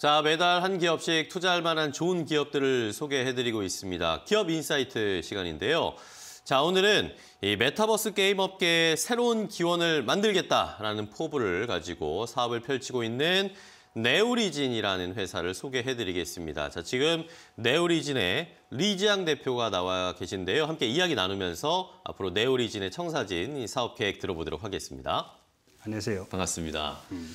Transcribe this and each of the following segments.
자, 매달 한 기업씩 투자할 만한 좋은 기업들을 소개해드리고 있습니다. 기업 인사이트 시간인데요. 자, 오늘은 이 메타버스 게임 업계의 새로운 기원을 만들겠다라는 포부를 가지고 사업을 펼치고 있는 네오리진이라는 회사를 소개해드리겠습니다. 자, 지금 네오리진의 리지앙 대표가 나와 계신데요. 함께 이야기 나누면서 앞으로 네오리진의 청사진 사업 계획 들어보도록 하겠습니다. 안녕하세요. 반갑습니다. 음.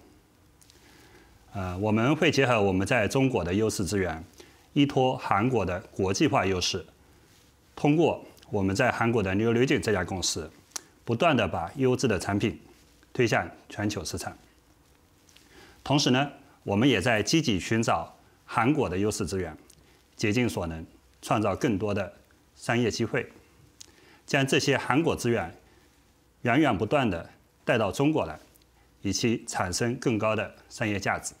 呃，我们会结合我们在中国的优势资源，依托韩国的国际化优势，通过我们在韩国的 New e l i n 进这家公司，不断的把优质的产品推向全球市场。同时呢，我们也在积极寻找韩国的优势资源，竭尽所能创造更多的商业机会，将这些韩国资源源源不断的带到中国来，以期产生更高的商业价值。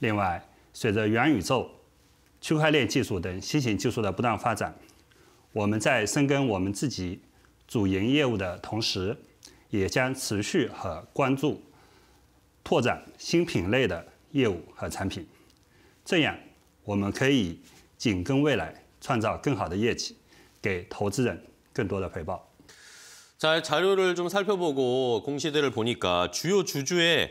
另外，随着元宇宙、区块链技术等新型技术的不断发展，我们在深耕我们自己主营业务的同时，也将持续和关注拓展新品类的业务和产品。这样，我们可以紧跟未来，创造更好的业绩，给投资人更多的回报。在财报를좀살펴보고공시들을보니까주요주주의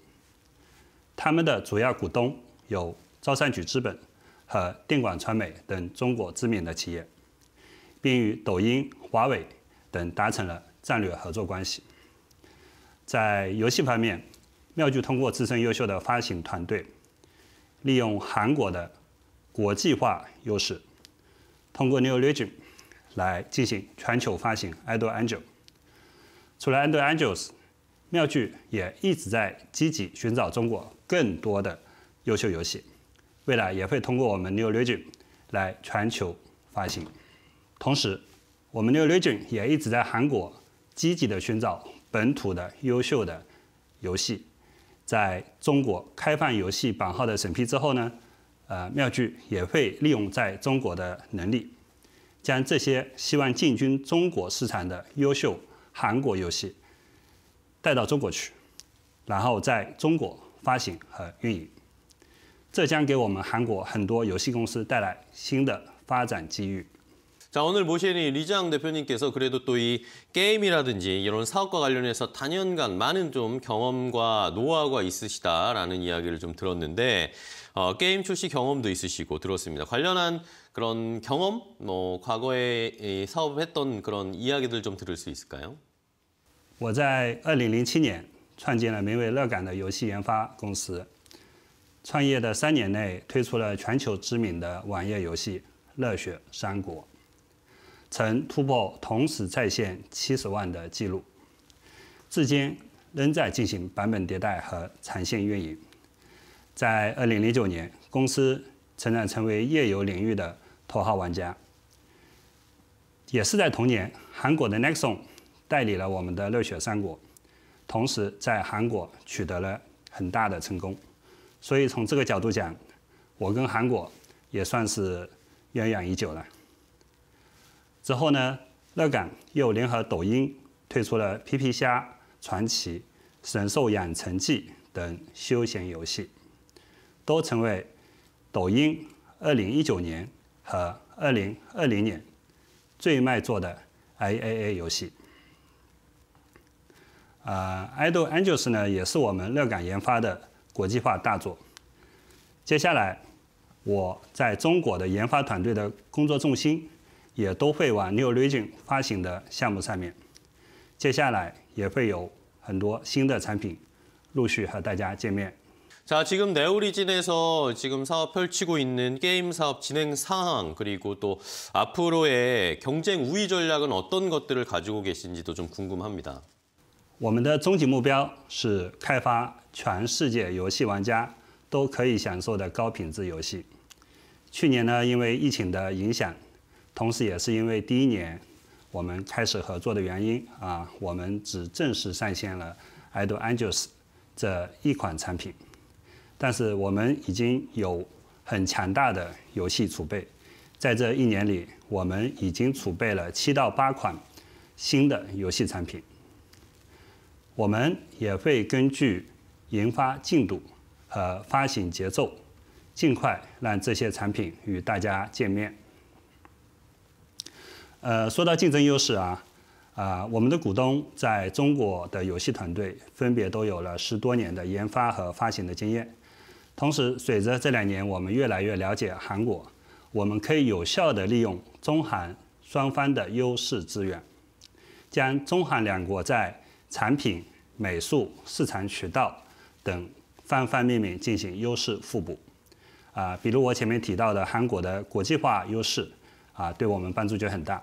他们的主要股东有招商局资本和电广传媒等中国知名的企业，并与抖音、华为等达成了战略合作关系。在游戏方面，妙趣通过自身优秀的发行团队，利用韩国的国际化优势，通过 New l r g i o n 来进行全球发行《Idol a n g e l 除了《Idol Angels》，妙趣也一直在积极寻找中国更多的优秀游戏，未来也会通过我们 New Region 来全球发行。同时，我们 New Region 也一直在韩国积极的寻找本土的优秀的游戏。在中国开放游戏版号的审批之后呢，呃，妙趣也会利用在中国的能力，将这些希望进军中国市场的优秀韩国游戏。带到中国去，然后在中国发行和运营。这将给我们韩国很多游戏公司带来新的发展机遇。 자, 오늘 모신 이 리장 대표님께서 그래도 또 이 게임이라든지 이런 사업과 관련해서 단연간 많은 좀 경험과 노하우가 있으시다라는 이야기를 좀 들었는데, 어, 게임 출시 경험도 있으시고 들었습니다. 관련한 그런 경험, 뭐, 과거에 사업했던 그런 이야기들 좀 들을 수 있을까요? 我在2007年创建了名为乐感的游戏研发公司。创业的三年内，推出了全球知名的网页游戏《热血三国》，曾突破同时在线七十万的记录，至今仍在进行版本迭代和长线运营。在2009年，公司成长成为页游领域的头号玩家。也是在同年，韩国的 Nexon。代理了我们的《热血三国》，同时在韩国取得了很大的成功。所以从这个角度讲，我跟韩国也算是渊源已久了。之后呢，乐感又联合抖音推出了《皮皮虾传奇》《神兽养成记》等休闲游戏，都成为抖音2019年和2020年最卖座的 AAA 游戏。呃，爱豆 Angels 呢也是我们乐感研发的国际化大作。接下来，我在中国的研发团队的工作重心也都会往 New Origin 发行的项目上面。接下来也会有很多新的产品陆续和大家见面。자지금 n 오리진에서지금사업펼치고있는게임사업진행상황그리고또앞으로의경쟁우위전략은어떤것들을가지고계신지도좀궁금합니다我们的终极目标是开发全世界游戏玩家都可以享受的高品质游戏。去年呢，因为疫情的影响，同时也是因为第一年我们开始合作的原因啊，我们只正式上线了《Idol Angels》这一款产品。但是我们已经有很强大的游戏储备，在这一年里，我们已经储备了七到八款新的游戏产品。我们也会根据研发进度和发行节奏，尽快让这些产品与大家见面。呃，说到竞争优势啊，啊，我们的股东在中国的游戏团队分别都有了十多年的研发和发行的经验。同时，随着这两年我们越来越了解韩国，我们可以有效地利用中韩双方的优势资源，将中韩两国在产品、美术、市场渠道等方方面面进行优势互补，啊，比如我前面提到的韩国的国际化优势，啊，对我们帮助就很大，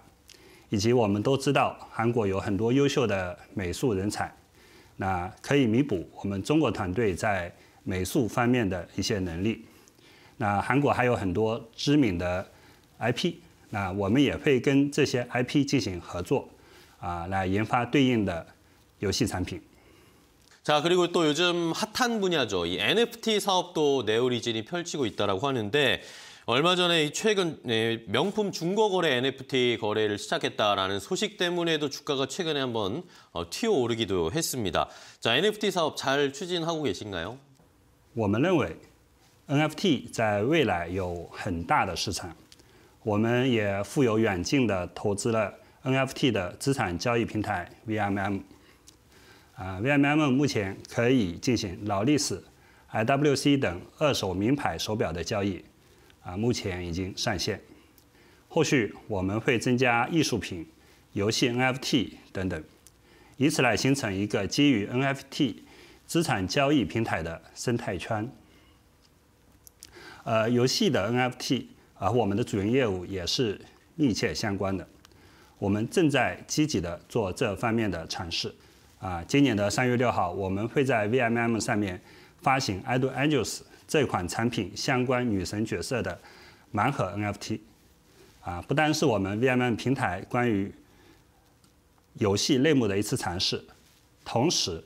以及我们都知道韩国有很多优秀的美术人才，那可以弥补我们中国团队在美术方面的一些能力，那韩国还有很多知名的 IP，那我们也会跟这些 IP 进行合作，啊，来研发对应的。游戏产品。 자, 그리고 또 요즘 핫한 분야죠. 이 NFT 사업도 네오리진이 펼치고 있다라고 하는데 얼마 전에 최근 네, 명품 중고 거래 NFT 거래를 시작했다라는 소식 때문에도 주가가 최근에 한번 어, 튀어 오르기도 했습니다. 자, NFT 사업 잘 추진하고 계신가요? 我们认为NFT 在未来有很大的市场。我们也富有远景的投资了 NFT 的资产交易平台 VMM。啊，VMM 目前可以进行劳力士、IWC 等二手名牌手表的交易，啊，目前已经上线。后续我们会增加艺术品、游戏 NFT 等等，以此来形成一个基于 NFT 资产交易平台的生态圈。呃，游戏的 NFT 啊，我们的主营业务也是密切相关的，我们正在积极的做这方面的尝试。啊，今年的三月六号，我们会在 VMM 上面发行《Idol Angels》这款产品相关女神角色的盲盒 NFT。啊，不单是我们 VMM 平台关于游戏类目的一次尝试，同时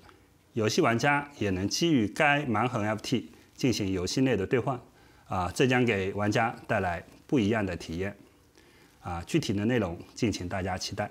游戏玩家也能基于该盲盒 NFT 进行游戏内的兑换。啊，这将给玩家带来不一样的体验。啊，具体的内容敬请大家期待。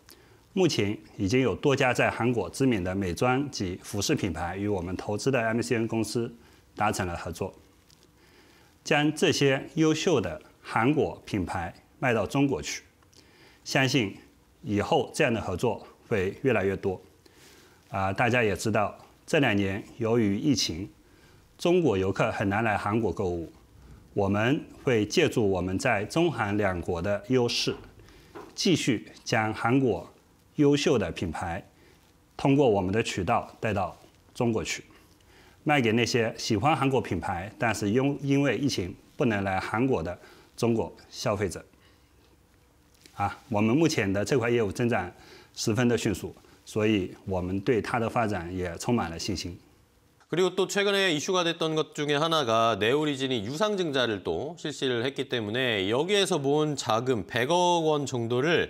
目前已经有多家在韩国知名的美妆及服饰品牌与我们投资的 MCN 公司达成了合作，将这些优秀的韩国品牌卖到中国去。相信以后这样的合作会越来越多。啊，大家也知道，这两年由于疫情，中国游客很难来韩国购物。我们会借助我们在中韩两国的优势，继续将韩国。优秀的品牌通过我们的渠道带到中国去，卖给那些喜欢韩国品牌，但是因因为疫情不能来韩国的中国消费者。啊，我们目前的这块业务增长十分的迅速，所以我们对它的发展也充满了信心。그리고또최근에이슈가됐던것중에하나가네오리진이유상증자를또실시를했기때문에여기에서모은자금100억원정도를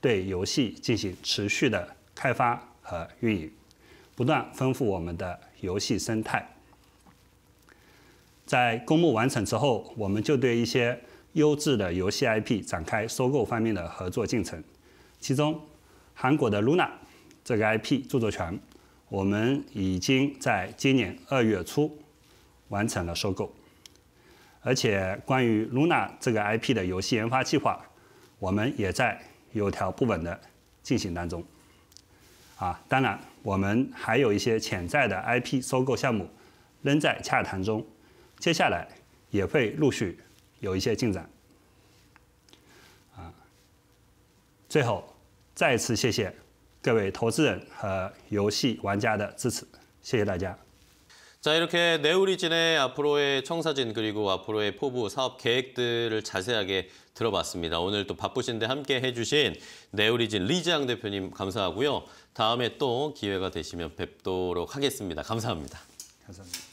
对游戏进行持续的开发和运营，不断丰富我们的游戏生态。在公募完成之后，我们就对一些优质的游戏 IP 展开收购方面的合作进程。其中，韩国的《Luna》这个 IP 著作权，我们已经在今年二月初完成了收购。而且，关于《Luna》这个 IP 的游戏研发计划，我们也在。有条不紊的进行当中，啊，当然，我们还有一些潜在的 IP 收购项目仍在洽谈中，接下来也会陆续有一些进展，啊，最后再次谢谢各位投资人和游戏玩家的支持，谢谢大家。자 이렇게 네오리진의 앞으로의 청사진 그리고 앞으로의 포부 사업 계획들을 자세하게 들어봤습니다. 오늘 또 바쁘신데 함께 해주신 네오리진 리지앙 대표님 감사하고요. 다음에 또 기회가 되시면 뵙도록 하겠습니다. 감사합니다. 감사합니다.